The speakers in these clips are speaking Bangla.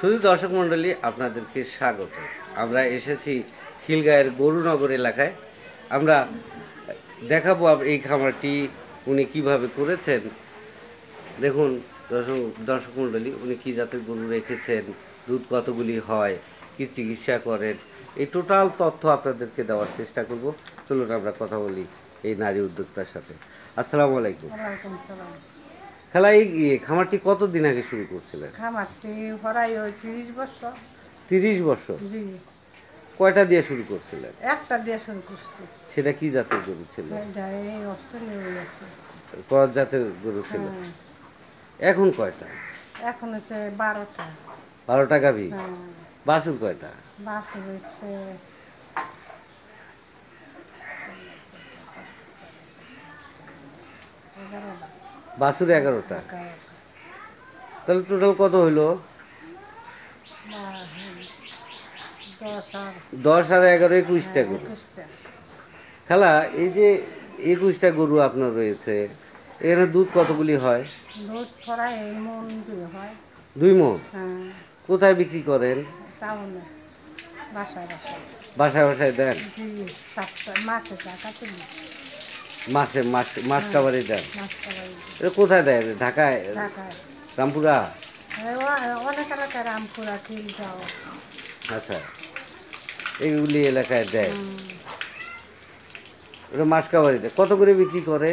শুধু দর্শক মন্ডলী আপনাদেরকে স্বাগত আমরা এসেছি খিলগাঁয়ের গরুনগর এলাকায় আমরা দেখাবো এই খামারটি উনি কিভাবে করেছেন দেখুন দর্শক দর্শক উনি কী জাতের গরু রেখেছেন দুধ কতগুলি হয় কি চিকিৎসা করেন এই টোটাল তথ্য আপনাদেরকে দেওয়ার চেষ্টা করব চলুন আমরা কথা বলি এই নারী উদ্যোক্তার সাথে আসসালামু আলাইকুম খেলা এই ইয়ে, খামারটি কতদিন আগে শুরু করছিলেন খামারটি প্রায় ওই তিরিশ বছর তিরিশ বছর কয়টা দিয়ে শুরু করছিলেন একটা দিয়ে শুরু করছি সেটা কি জাতের গরু ছিল কত জাতের গরু ছিল হ্যাঁ। এখন কয়টা এখন হচ্ছে বারোটা বারোটা গাভি হ্যাঁ। বাসুর কয়টা বাসুর হচ্ছে এগারোটা বাছুর এগারোটা তাহলে টোটাল কত হইল দশ আর এগারো একুশটা গরু খালা এই যে একুশটা গরু আপনার রয়েছে এখানে দুধ কতগুলি হয় দুই মন হ্যাঁ। কোথায় বিক্রি করেন বাসায় বাসায় দেন মাছে মাছ মাছ কাবারি দেন এটা কোথায় দেয় ঢাকায় রামপুরা হ্যাঁ, আচ্ছা এইগুলি এলাকায় দেয় ওটা মাছ কাবারি দেয় কত করে বিক্রি করে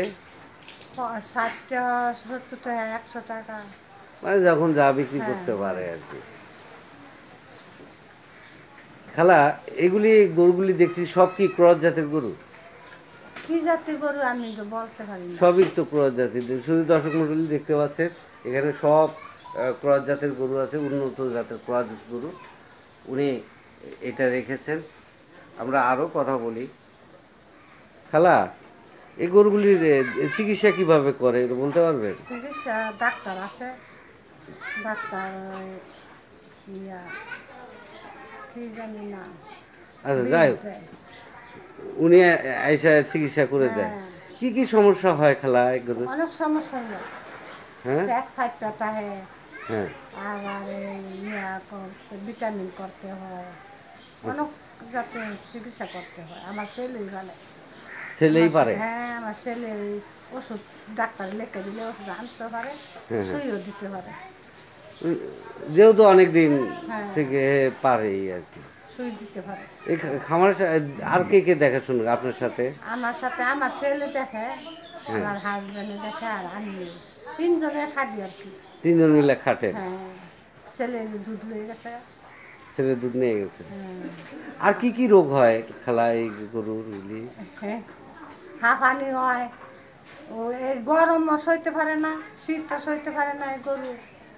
মানে যখন যা বিক্রি হ্যাঁ। করতে পারে আর কি খালা এগুলি গরুগুলি দেখছি সব কি ক্রস জাতের গরু সবই তো ক্রস জাতি শুধু দর্শক মন্ডলী দেখতে পাচ্ছেন এখানে সব ক্রস জাতের গরু আছে উন্নত জাতের ক্রস গরু উনি এটা রেখেছেন আমরা আরও কথা বলি খালা এই গরুগুলির চিকিৎসা কিভাবে করে এটা বলতে পারবেন ডাক্তার আসে ডাক্তার না আচ্ছা যাই হোক উনি আইসা চিকিৎসা করে দেয় হ্যাঁ। কি কি সমস্যা হয় খেলা অনেক সমস্যা হয় হ্যাঁ এক হ্যাঁ আবার করতে ভিটামিন করতে হয় অনেক যাতে চিকিৎসা করতে হয় আমার ভালো ছেলেই পারে হ্যাঁ আমার ছেলে ওষুধ ডাক্তার লেখা দিলে ওষুধ আনতে পারে হ্যাঁ, হ্যাঁ। দিতে পারে যেহেতু অনেকদিন থেকে পারে আর কি আর কে কে দেখাশোনা আপনার সাথে আমার সাথে আমার ছেলে দেখে হ্যাঁ। আমার হাজবেন্ড দেখে আর আমি তিনজনে খাটি আর কি তিনজন মিলে খাটে হ্যাঁ, ছেলে দুধ নিয়ে গেছে ছেলে দুধ নিয়ে গেছে হ্যাঁ। আর কি কি রোগ হয় খালা এই গরুর এগুলি হাঁফানি হয় ও এই গরম সইতে পারে না শীতটা সইতে পারে না এই গরু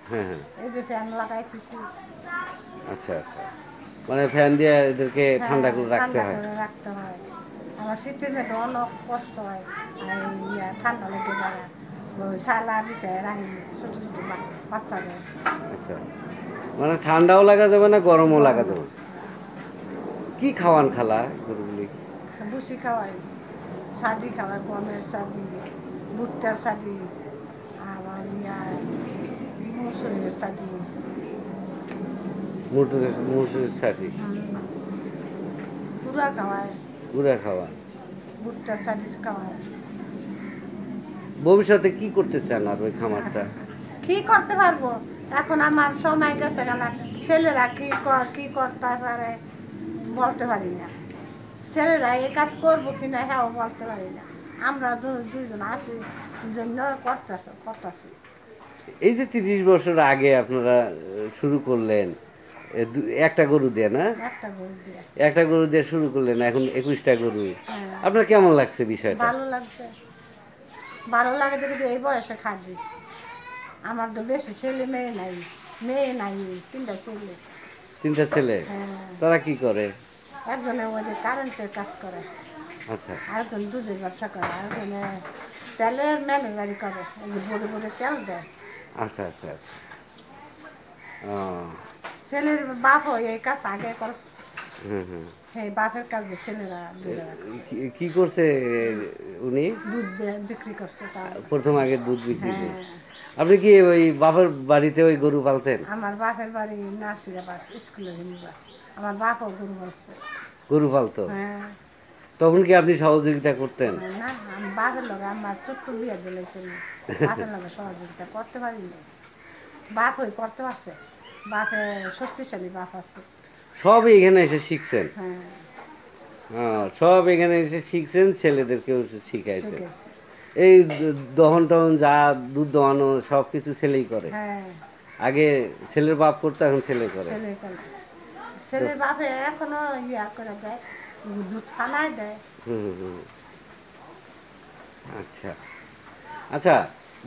হ্যাঁ হ্যাঁ এই যে ফ্যান লাগাইতেছি আচ্ছা আচ্ছা মানে ফ্যান দিয়ে এদেরকে হ্যাঁ, ঠান্ডা করে রাখতে হয় রাখতে হয় আমার শীতের মধ্যে অনেক কষ্ট হয় ঠান্ডা লেগে যায় শালা বিষয়ে রাখি ছোট ছোট বাচ্চাদের আচ্ছা মানে ঠান্ডাও লাগা যাবে না গরমও লাগা যাবে কি খাওয়ান খালা গরুগুলি ভুসি খাওয়াই সাদি খাওয়াই গমের সাদি ভুট্টার সাদি আমার ইয়া মসুরের সাদি খাওয়ায় গুড়া খাওয়ায় ভবিষ্যতে কি করতে চান আর ওই খামারটা কি করতে পারবো এখন আমার সময় গেছে কেন ছেলেরা কি কর কি করতে পারে বলতে পারি না ছেলেরা এই কাজ করবো কি না হ্যাঁ বলতে পারি না আমরা দুজন আছি জন্য করতে করতেছি এই যে তিরিশ বছর আগে আপনারা শুরু করলেন একটা গরু দেয় না একটা গরু দিয়ে শুরু করলেন এখন একুশটা গরু হ্যাঁ। আপনার কেমন লাগছে বিষয়টা ভালো লাগছে ভালো লাগে যদি এই বয়সে খাদি আমার তো বেশি ছেলে মেয়ে নাই মেয়ে নাই তিনটা ছেলে তিনটা ছেলে হ্যাঁ। তারা কি করে একজনে ওদের কারেন্টের কাজ করে আচ্ছা আরেকজন দুধের ব্যবসা করে আরেকজনে তেলের ম্যানের গাড়ি করে বড় বড় তেল দেয় আচ্ছা আচ্ছা আচ্ছা ছেলের বাপ হয় এই কাজ আগে করছে হ্যাঁ বাপের কাজে ছেলেরা কি করছে উনি দুধ বিক্রি করছে প্রথম আগে দুধ বিক্রি হ্যাঁ। করছে আপনি কি ওই বাপের বাড়িতে ওই গরু পালতেন আমার বাপের বাড়ি নাসিরাবাদ স্কুলের আমার বাপও গরু পালছে গরু পালতো হ্যাঁ। তখন কি আপনি সহযোগিতা করতেন না বাপের লগে আমার ছোট্ট বিয়ে দিলেছিল বাপের লগে সহযোগিতা করতে পারিনি বাপ হয়ে করতে পারছে বাপে শক্তিশালী বাপ আছে সব এখানে এসে শিখছেন হ্যাঁ, হ্যাঁ সব এখানে এসে শিখছেন ছেলেদেরকেও শিখাইছেন এই দহন টহন যা দুধ দহন সব কিছু ছেলেই করে হ্যাঁ। আগে ছেলের বাপ করতো এখন ছেলে করে ছেলের বাপে এখনো ইয়া করে দেয় দুধ ফানায় দেয় আচ্ছা আচ্ছা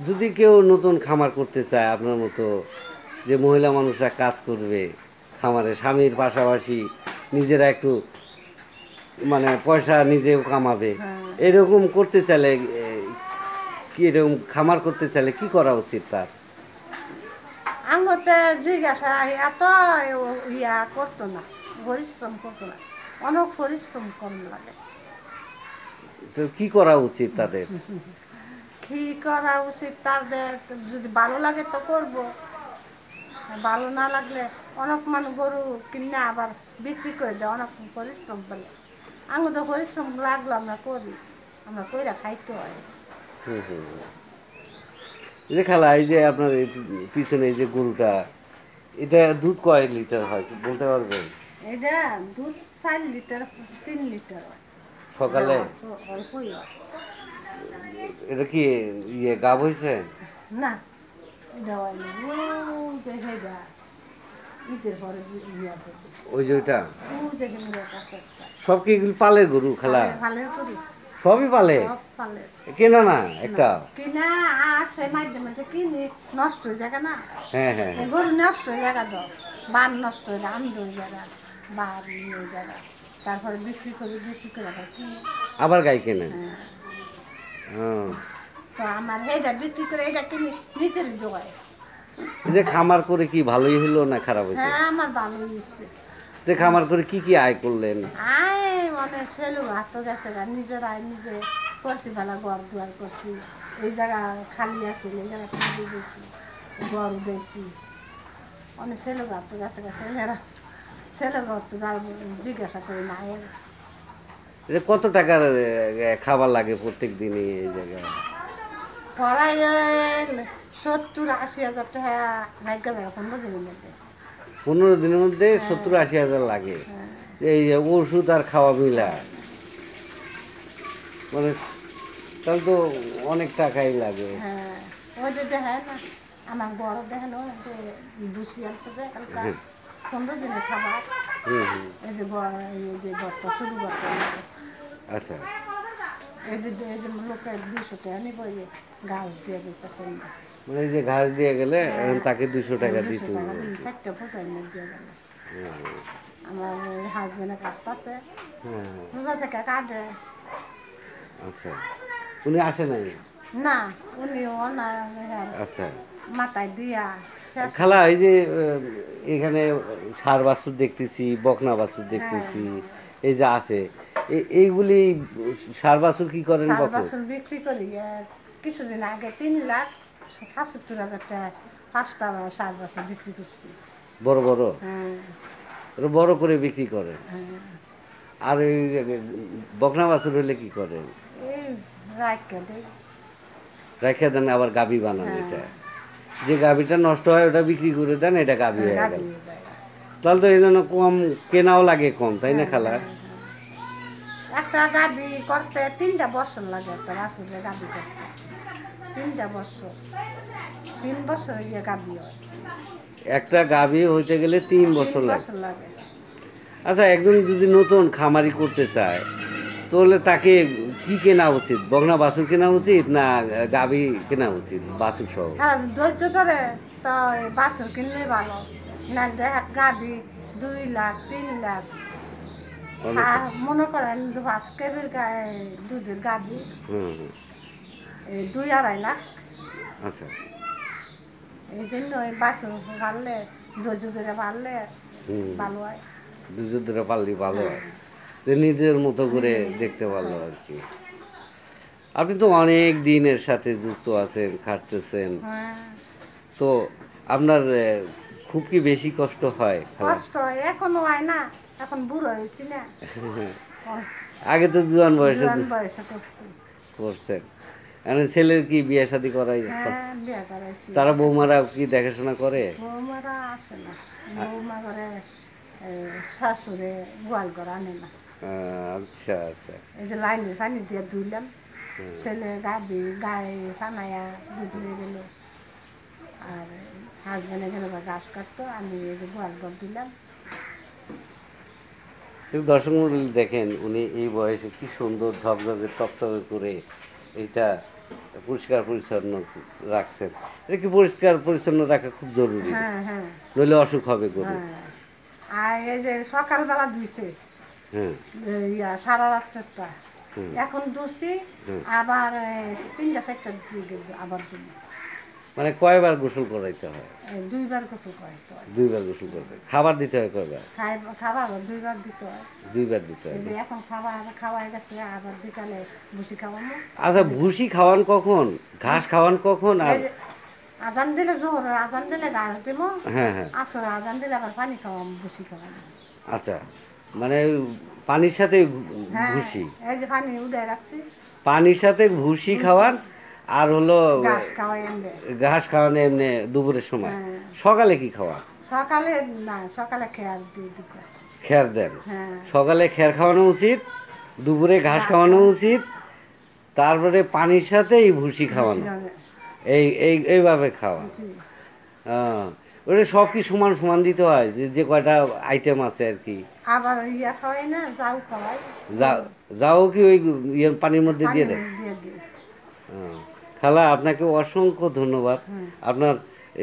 যদি কেউ নতুন খামার করতে চায় আপনার মতো যে মহিলা মানুষরা কাজ করবে খামারে স্বামীর পাশাপাশি নিজেরা একটু মানে পয়সা নিজেও কামাবে হ্যাঁ। এরকম করতে চাইলে কি এরকম খামার করতে চাইলে কি করা উচিত তার আঙ্গতে জিজ্ঞাসা এত ইয়া করতো না পরিশ্রম করতো না অনেক পরিশ্রম কম লাগে তো কি করা উচিত তাদের কি করা উচিত তাদের যদি ভালো লাগে তো করবো ভালো না লাগলে অনেক মানুষ গরু কিনে আবার বিক্রি করে অনেক পরিশ্রম পেলে আমি তো পরিশ্রম লাগলো আমরা করি আমরা কইরা খাইতে হয় এই যে খালা এই যে আপনার এই পিছনে এই যে গরুটা এটা দুধ কয় লিটার হয় বলতে পারবে এটা দুধ চার লিটার তিন লিটার হয় সকালে এটা কি ইয়ে গাব হয়েছে না ওই e সব কি এগুলো গরু খালা সবই পালে কেন না একটা নষ্ট হয়ে যায় না হ্যাঁ গরু নষ্ট হয়ে যায় নষ্ট হয়ে যায় ইয়ে তারপরে বিক্রি করে বিক্রি করে আবার গাই কেনে হ্যাঁ তো আমার বিক্রি করে এটা যে খামার করে কি ভালোই হলো না খারাপ হয়েছে হ্যাঁ, আমার যে খামার করে কি কি আয় করলেন আয় মানে গেছে নিজে ঘর দুয়ার করছি এই জায়গা খালি খালি মানে গেছে ঘর তো জিজ্ঞাসা করি না কত টাকার খাবার লাগে প্রত্যেক দিনই এই জায়গায় পড়ায় সত্তর আশি পনেরো দিনের মধ্যে পনেরো দিনের মধ্যে হ্যাঁ। সত্তর আশি হাজার লাগে হ্যাঁ। এই ওষুধ আর খাওয়া মিলা মানে তাহলে তো অনেক টাকাই লাগে হ্যাঁ ওই যে আমার বড় দেখেন যে বুঝি আছে যে পনেরো দিনের খাবার বড় এই যে আচ্ছা এই যে দুশো টাকা ঘাস দিয়ে মানে এই যে ঘাস দিয়ে গেলে তাকে দুশো টাকা দিত চারটা পোষাই আমার কাটে হ্যাঁ। আচ্ছা উনি আসে নাই না না আচ্ছা মাথায় দিয়া খালা এই যে এখানে সার বাসুর দেখতেছি বকনা বাসুর দেখতেছি হ্যাঁ। এই যে আছে এইগুলি সার বাছুর কি করেন সার বাছুর বিক্রি করি কিছুদিন আগে তিন লাখ সাতসত্তর হাজার টাকা পাঁচটা সার বাছুর বিক্রি করছি বড় বড় হ্যাঁ বড় করে বিক্রি করে হ্যাঁ। আর এই বকনা বাছুর হলে কি করেন রেখে দেন আবার গাভী বানান হ্যাঁ। এটা যে গাভীটা নষ্ট হয় ওটা বিক্রি করে দেন এটা গাভী হ্যাঁ, হয়ে গেল তাহলে তো এই জন্য কম কেনাও লাগে কম তাই না হ্যাঁ। খালা একটা গাবি করতে তিনটা বছর লাগে একটা বাছুরের গাবি করতে তিনটা বছর তিন বছর গিয়ে গাবি একটা গাভী হইতে গেলে তিন বছর লাগে আচ্ছা একজন যদি নতুন খামারি করতে চায় তাহলে তাকে কি কেনা উচিত বগনা বাসুর কেনা উচিত না গাভী কেনা উচিত বাসুর সহ হ্যাঁ ধৈর্য ধরে তা বাসুর কিনলে ভালো না এক গাবি দুই লাখ তিন লাখ আর মনে করেন পাঁচ কেবির গায়ে দুধের গাবি দুই আড়াই লাখ আচ্ছা এই জন্য ওই বাছুর পারলে দুজো ধরে পারলে ভালো হয় দুজো ধরে পারলে ভালো হ্যাঁ। হয় নিজের মতো করে দেখতে পারলো হ্যাঁ। আর কি আপনি তো অনেক দিনের সাথে যুক্ত আছেন খাটতেছেন হ্যাঁ। তো আপনার খুব কি বেশি কষ্ট হয় কষ্ট হয় এখনো হয় না এখন বুড়ো হয়েছি না আগে তো জুয়ান বয়সে জুয়ান বয়সে করছি করছেন এখন মানে ছেলের কি বিয়ে শাদি করাই হ্যাঁ, তারা বৌমারা কি দেখাশোনা করে বৌমারা আসে না বৌমা করে শাশুড়ে গোয়াল করে আনে না আচ্ছা আচ্ছা এই যে লাইনে পানি দিয়ে ধুলাম ছেলে গাবি গায়ে ফানায়া দুধ নিয়ে গেল আর হাজব্যান্ড এখানে ঘাস কাটতো আমি এই যে দিলাম দর্শক মন্ডলী দেখেন উনি এই বয়সে কি সুন্দর ঝকঝকে টকটকে করে এটা পরিষ্কার পরিচ্ছন্ন রাখছেন এটা কি পরিষ্কার পরিচ্ছন্ন রাখা খুব জরুরি হ্যাঁ, হ্যাঁ। নইলে অসুখ হবে করে হ্যাঁ। আর এই যে সকালবেলা ধুইছে ইয়া সারা রাত্রেরটা এখন ধুছি আবার তিনটা চারটার আবার ধুই মানে কয়বার গোসল করাইতে হয় দুইবার গোসল করাইতে হয় দুইবার গোসল করতে খাবার দিতে হয় কয়বার খাবার দুইবার দিতে হয় দুইবার দিতে হয় এখন খাবার খাওয়াই গেছে আবার বিকালে ভুসি খাওয়ানো আচ্ছা ভুসি খাওয়ান কখন ঘাস খাওয়ান কখন আর আজান দিলে জোর আজান দিলে ঘাস দিব হ্যাঁ হ্যাঁ আসর আজান দিলে আবার পানি খাওয়াম ভুসি খাওয়ানো আচ্ছা মানে পানির সাথে হ্যাঁ, ভুসি এই যে পানি উদয় রাখছি পানির সাথে ভুসি খাওয়ান আর হলো ঘাস খাওয়ানো এমনি দুপুরের সময় হ্যাঁ। সকালে কি খাওয়া সকালে না সকালে খেয়ার খেয়ার দেন হ্যাঁ। সকালে খেয়ার খাওয়ানো উচিত দুপুরে ঘাস খাওয়ানো উচিত তারপরে পানির সাথে এই ভুসি খাওয়ানো এই এই এইভাবে খাওয়া হ্যাঁ। ওটা সব কি সমান সমান দিতে হয় যে যে কয়টা আইটেম আছে আর কি আবার ইয়া খাওয়াই না জাল খাওয়াই যাও কি ওই পানির মধ্যে দিয়ে দেয় হ্যাঁ খালা আপনাকে অসংখ্য ধন্যবাদ হ্যাঁ। আপনার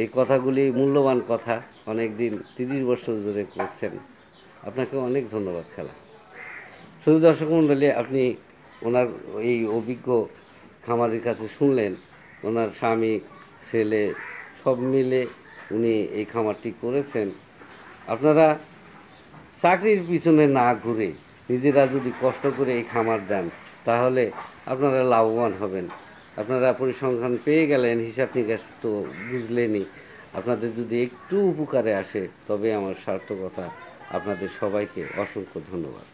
এই কথাগুলি মূল্যবান কথা অনেক দিন তিরিশ বছর ধরে করছেন আপনাকে অনেক ধন্যবাদ খালা শুধু দর্শক মণ্ডলী আপনি ওনার এই অভিজ্ঞ খামারের কাছে শুনলেন ওনার স্বামী ছেলে সব মিলে উনি এই খামারটি করেছেন আপনারা চাকরির পিছনে না ঘুরে নিজেরা যদি কষ্ট করে এই খামার দেন তাহলে আপনারা লাভবান হবেন আপনারা পরিসংখ্যান পেয়ে গেলেন হিসাব নিকাশ তো বুঝলেনই আপনাদের যদি একটু উপকারে আসে তবে আমার সার্থকতা আপনাদের সবাইকে অসংখ্য ধন্যবাদ